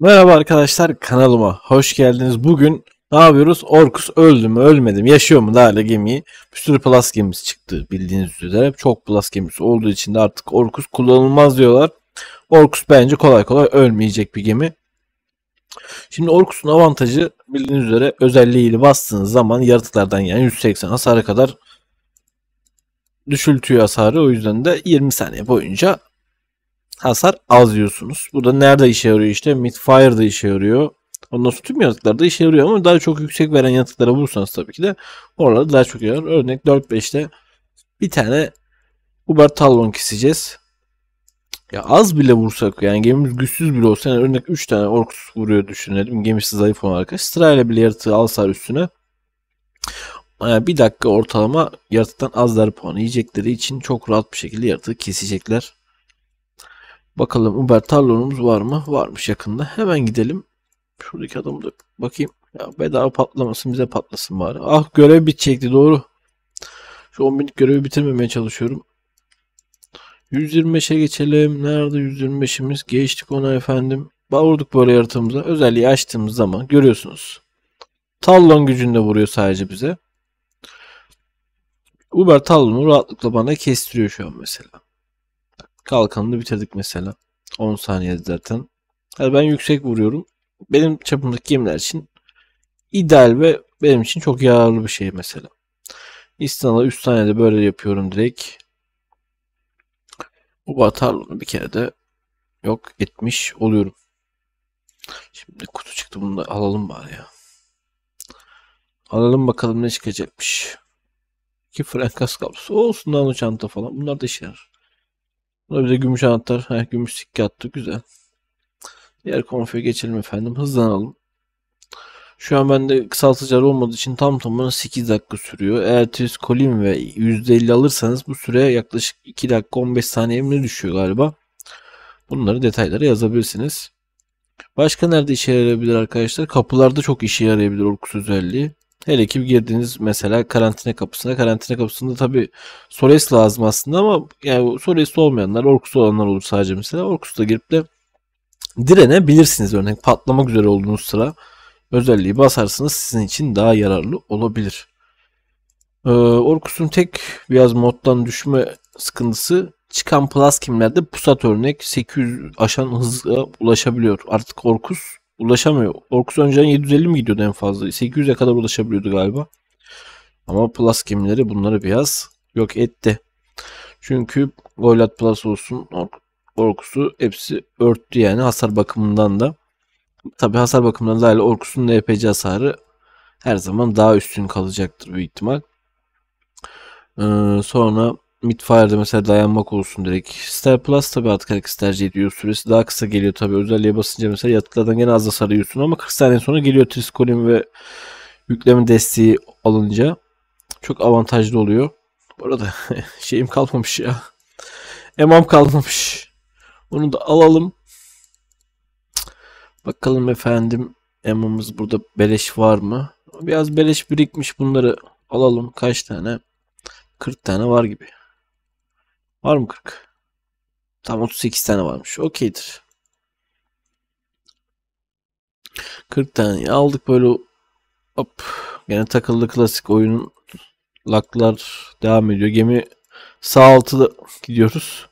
Merhaba arkadaşlar kanalıma hoş geldiniz. Bugün ne yapıyoruz? Orkus öldü mü ölmedi mi yaşıyor mu hala gemiyi? Bir sürü plus gemisi çıktı bildiğiniz üzere. Çok plus gemisi olduğu için de artık Orkus kullanılmaz diyorlar. Orkus bence kolay kolay ölmeyecek bir gemi. Şimdi Orkus'un avantajı bildiğiniz üzere özelliğiyle bastığınız zaman yaratıklardan yani 180 hasara kadar düşültüyor hasarı. O yüzden de 20 saniye boyunca hasar az yiyorsunuz. Bu da nerede işe yarıyor işte? Midfire'da işe yarıyor. Ondan sonra tüm yanıtlarda işe yarıyor ama daha çok yüksek veren yanıtlara vurursanız tabii ki de oralarda daha çok yarar. Örnek 4-5'te bir tane Uber Talon keseceğiz. Ya az bile vursak yani gemimiz güçsüz bile olsa yani örnek 3 tane orkus vuruyor düşünelim. Gemisi zayıf olan arkadaş. Sırayla bile yaratığı alsar üstüne. Yani bir dakika ortalama yaratıktan az darp puanı yiyecekleri için çok rahat bir şekilde yaratığı kesecekler. Bakalım Uber tarlonumuz var mı? Varmış yakında. Hemen gidelim. Şuradaki adamı da bakayım. Ya bedava patlamasın bize patlasın bari. Ah görev bitecekti doğru. Şu 10 binlik görevi bitirmemeye çalışıyorum. 125'e geçelim. Nerede 125'imiz? Geçtik ona efendim. Bağırdık böyle yaratığımıza. Özelliği açtığımız zaman görüyorsunuz. Talon gücünde vuruyor sadece bize. Uber Talon'u rahatlıkla bana kestiriyor şu an mesela. Kalkanını bitirdik mesela. 10 saniye zaten. Yani ben yüksek vuruyorum. Benim çapımdaki gemiler için ideal ve benim için çok yararlı bir şey mesela. İstanbul'a 3 saniyede böyle yapıyorum direkt. Bu batarlığını bir kere de yok etmiş oluyorum. Şimdi kutu çıktı bunu da alalım bari ya. Alalım bakalım ne çıkacakmış. Ki Frankas kablosu olsun lan o çanta falan. Bunlar da işe yarar. Bir de gümüş anahtar. Heh, gümüş sikke attı. Güzel. Diğer konfiye geçelim efendim. Hızlanalım. Şu an bende kısaltıcılar olmadığı için tam tamına 8 dakika sürüyor. Eğer kolim ve %50 alırsanız bu süre yaklaşık 2 dakika 15 saniye mi düşüyor galiba. Bunları detaylara yazabilirsiniz. Başka nerede işe yarayabilir arkadaşlar? Kapılarda çok işe yarayabilir orkus özelliği. Hele ki girdiğiniz mesela karantina kapısına. Karantina kapısında tabi Sores lazım aslında ama yani Sores olmayanlar, Orkus olanlar olur sadece mesela. Orkus'ta girip de direnebilirsiniz. Örneğin patlamak üzere olduğunuz sıra özelliği basarsınız sizin için daha yararlı olabilir. Ee, Orkus'un tek biraz moddan düşme sıkıntısı çıkan plus kimlerde pusat örnek 800 aşan hızla ulaşabiliyor. Artık Orkus ulaşamıyor. Orkus önceden 750 mi gidiyordu en fazla? 800'e kadar ulaşabiliyordu galiba. Ama Plus gemileri bunları biraz yok etti. Çünkü Goylat Plus olsun Orkus'u hepsi örttü yani hasar bakımından da. Tabi hasar bakımından da Orkus'un NPC hasarı her zaman daha üstün kalacaktır büyük ihtimal. Ee, sonra Midfire'da mesela dayanmak olsun direkt. Star Plus tabii artık herkes tercih ediyor. Süresi daha kısa geliyor tabii. Özelliğe basınca mesela yatıklardan gene az da sarıyorsun ama 40 saniye sonra geliyor Triskolin ve yükleme desteği alınca. Çok avantajlı oluyor. Bu arada şeyim kalmamış ya. Emam kalmamış. Bunu da alalım. Bakalım efendim Emamız burada beleş var mı? Biraz beleş birikmiş bunları alalım. Kaç tane? 40 tane var gibi. Var mı 40? Tam 38 tane varmış. Okeydir. 40 tane aldık böyle hop gene takıldı klasik oyun. laklar devam ediyor. Gemi sağ altıda gidiyoruz.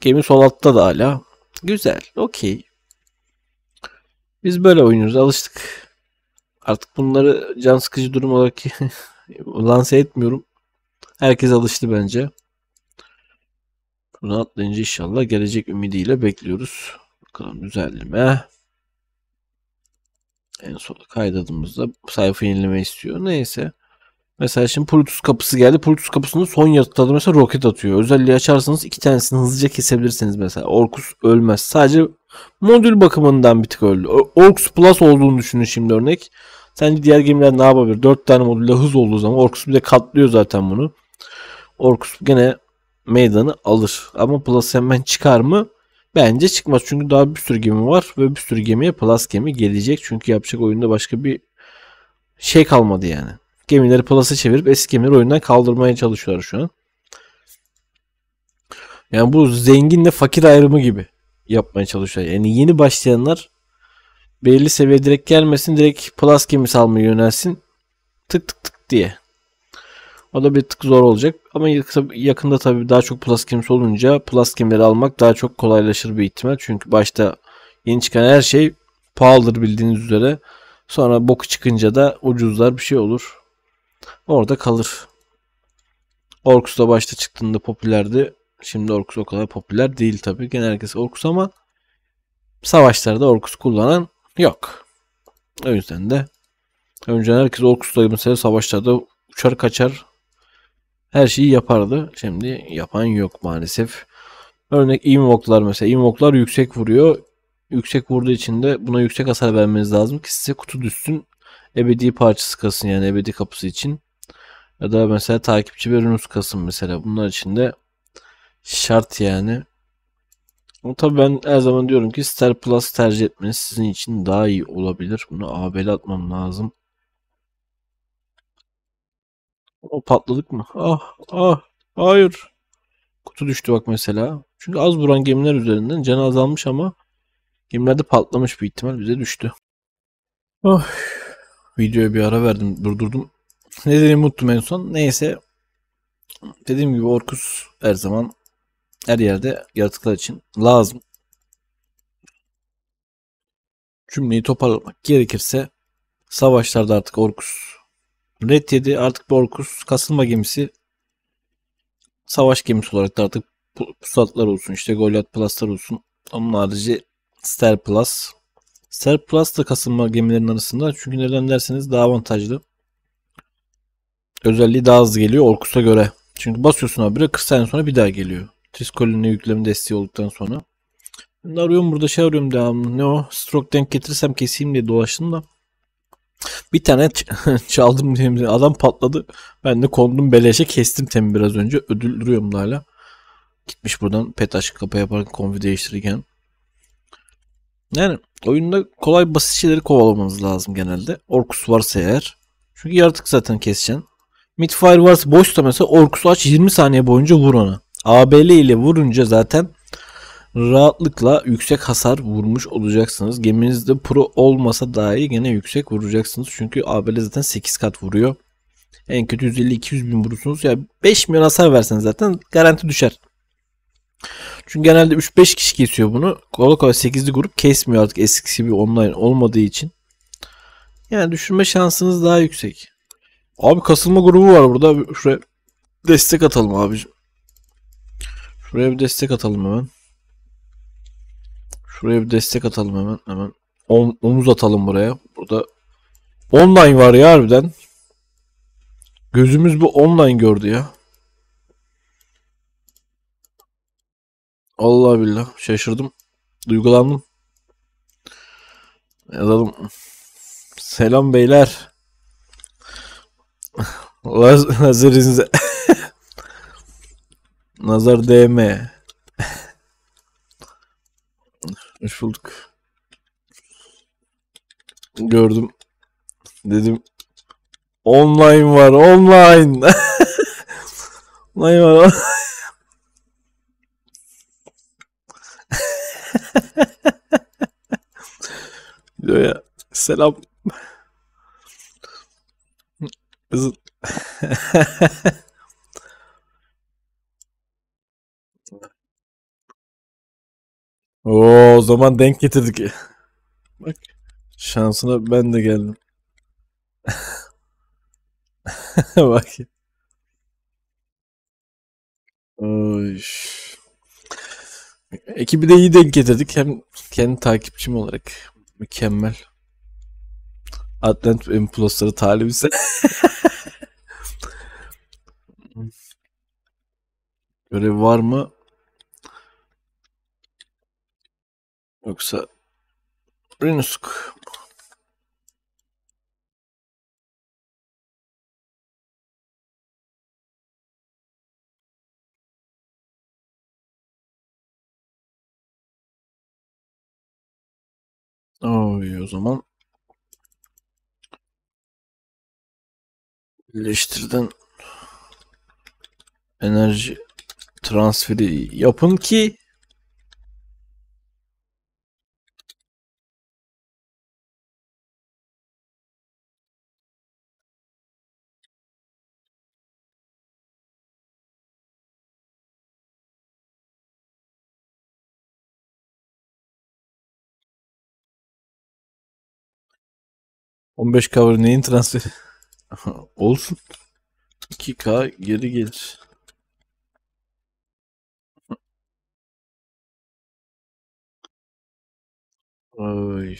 Gemi sol altta da hala. Güzel. Okey. Biz böyle oynuyoruz. Alıştık. Artık bunları can sıkıcı durum olarak lanse etmiyorum. Herkes alıştı bence. Bunu atlayınca inşallah gelecek ümidiyle bekliyoruz. Bakalım düzeldi mi? En sonunda kaydadığımızda sayfa yenileme istiyor. Neyse. Mesela şimdi Plutus kapısı geldi. Plutus kapısının son yaratıkları mesela roket atıyor. Özelliği açarsanız iki tanesini hızlıca kesebilirsiniz mesela. Orkus ölmez. Sadece modül bakımından bir tık öldü. Orkus Plus olduğunu düşünün şimdi örnek. Sence diğer gemiler ne yapabilir? 4 tane modülle hız olduğu zaman Orkus bir de katlıyor zaten bunu. Orkus gene meydanı alır. Ama Plus hemen çıkar mı? Bence çıkmaz. Çünkü daha bir sürü gemi var ve bir sürü gemiye Plus gemi gelecek. Çünkü yapacak oyunda başka bir şey kalmadı yani. Gemileri Plus'a çevirip eski gemileri oyundan kaldırmaya çalışıyorlar şu an. Yani bu zenginle fakir ayrımı gibi yapmaya çalışıyorlar. Yani yeni başlayanlar belli seviye direkt gelmesin direkt Plus gemisi almaya yönelsin. Tık tık tık diye. O da bir tık zor olacak. Ama yakında tabii daha çok plus kimse olunca plus kimleri almak daha çok kolaylaşır bir ihtimal. Çünkü başta yeni çıkan her şey pahalıdır bildiğiniz üzere. Sonra boku çıkınca da ucuzlar bir şey olur. Orada kalır. Orkus da başta çıktığında popülerdi. Şimdi Orkus o kadar popüler değil tabii. Genel herkes Orkus ama savaşlarda Orkus kullanan yok. O yüzden de önce herkes Orkus'ta mesela savaşlarda uçar kaçar her şeyi yapardı. Şimdi yapan yok maalesef. Örnek invoklar mesela. Invoklar yüksek vuruyor. Yüksek vurduğu için de buna yüksek hasar vermeniz lazım ki size kutu düşsün. Ebedi parçası kalsın yani ebedi kapısı için. Ya da mesela takipçi bir ürünüz kalsın mesela. Bunlar için de şart yani. Ama tabii ben her zaman diyorum ki Star Plus tercih etmeniz sizin için daha iyi olabilir. Bunu AB'le atmam lazım. O patladık mı? Ah ah hayır. Kutu düştü bak mesela. Çünkü az vuran gemiler üzerinden canı azalmış ama gemilerde patlamış bir ihtimal bize düştü. Oh, videoya bir ara verdim durdurdum. Ne dedim mutlu en son. Neyse dediğim gibi Orkus her zaman her yerde yaratıklar için lazım. Cümleyi toparlamak gerekirse savaşlarda artık Orkus Red 7 artık orkus kasılma gemisi savaş gemisi olarak da artık pusatlar olsun işte Goliath Plus'lar olsun. Onun harici Ster Plus. Ster Plus da kasılma gemilerinin arasında çünkü neden derseniz daha avantajlı. Özelliği daha hızlı geliyor Orkus'a göre. Çünkü basıyorsun habire 40 saniye sonra bir daha geliyor. Triskolin'e yükleme desteği olduktan sonra. Ben arıyorum burada şey arıyorum devamlı. Ne o? Stroke denk getirsem keseyim diye dolaştım da. Bir tane çaldım diye adam patladı. Ben de kondum beleşe kestim temi biraz önce. Ödül duruyorum da hala. Gitmiş buradan pet aşk kapı yaparken konfi değiştirirken. Yani oyunda kolay basit şeyleri kovalamamız lazım genelde. Orkus varsa eğer. Çünkü yaratık zaten keseceksin. Midfire varsa boşta mesela Orkus'u aç 20 saniye boyunca vur ona. ABL ile vurunca zaten rahatlıkla yüksek hasar vurmuş olacaksınız. Geminizde pro olmasa dahi gene yüksek vuracaksınız. Çünkü ABL zaten 8 kat vuruyor. En kötü 150-200 bin vurursunuz. Ya yani 5 milyon hasar verseniz zaten garanti düşer. Çünkü genelde 3-5 kişi kesiyor bunu. Kolay kolay 8'li grup kesmiyor artık eskisi bir online olmadığı için. Yani düşürme şansınız daha yüksek. Abi kasılma grubu var burada. Şuraya destek atalım abicim. Şuraya bir destek atalım hemen. Buraya bir destek atalım hemen. Hemen Om, omuz atalım buraya. Burada online var ya harbiden. Gözümüz bu online gördü ya. Allah billah şaşırdım. Duygulandım. Yazalım. Selam beyler. Nazarınıza Nazar DM Hoş bulduk. Gördüm. Dedim online var online. online var. Diyor ya selam. Kızın. Oo, o zaman denk getirdik. Bak şansına ben de geldim. Bak. Oy. Ekibi de iyi denk getirdik. Hem kendi takipçim olarak mükemmel. Atlant M Plus'ları talibisi. Görev var mı? Yoksa Rinusk. Oy, o zaman birleştirden enerji transferi yapın ki 15 cover neyin transferi? Olsun. 2K geri gelir. Ay.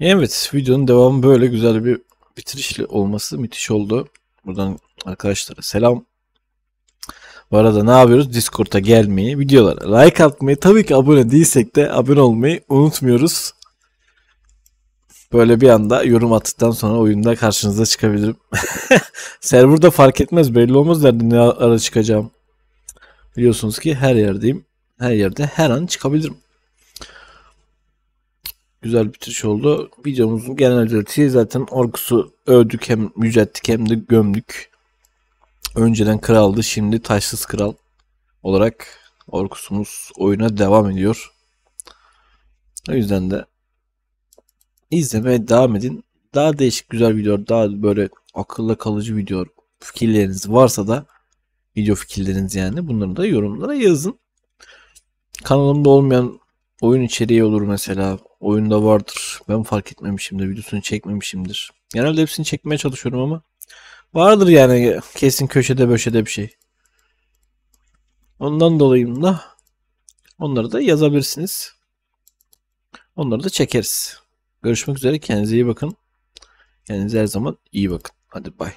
Evet videonun devamı böyle güzel bir bitirişli olması müthiş oldu. Buradan arkadaşlara selam. Bu arada ne yapıyoruz? Discord'a gelmeyi, videolara like atmayı, tabii ki abone değilsek de abone olmayı unutmuyoruz. Böyle bir anda yorum attıktan sonra oyunda karşınıza çıkabilirim. Serverda fark etmez belli olmaz derdi ne ara çıkacağım. Biliyorsunuz ki her yerdeyim. Her yerde her an çıkabilirim. Güzel bitiriş şey oldu. Videomuzun genel özeti zaten Orkus'u övdük hem yücelttik hem de gömdük. Önceden kraldı şimdi taşsız kral olarak Orkus'umuz oyuna devam ediyor. O yüzden de izlemeye devam edin. Daha değişik güzel videolar, daha böyle akılla kalıcı video fikirleriniz varsa da video fikirleriniz yani bunları da yorumlara yazın. Kanalımda olmayan oyun içeriği olur mesela. Oyunda vardır. Ben fark etmemişimdir. Videosunu çekmemişimdir. Genelde hepsini çekmeye çalışıyorum ama vardır yani kesin köşede böşede bir şey. Ondan dolayı da onları da yazabilirsiniz. Onları da çekeriz. Görüşmek üzere. Kendinize iyi bakın. Kendinize her zaman iyi bakın. Hadi bay.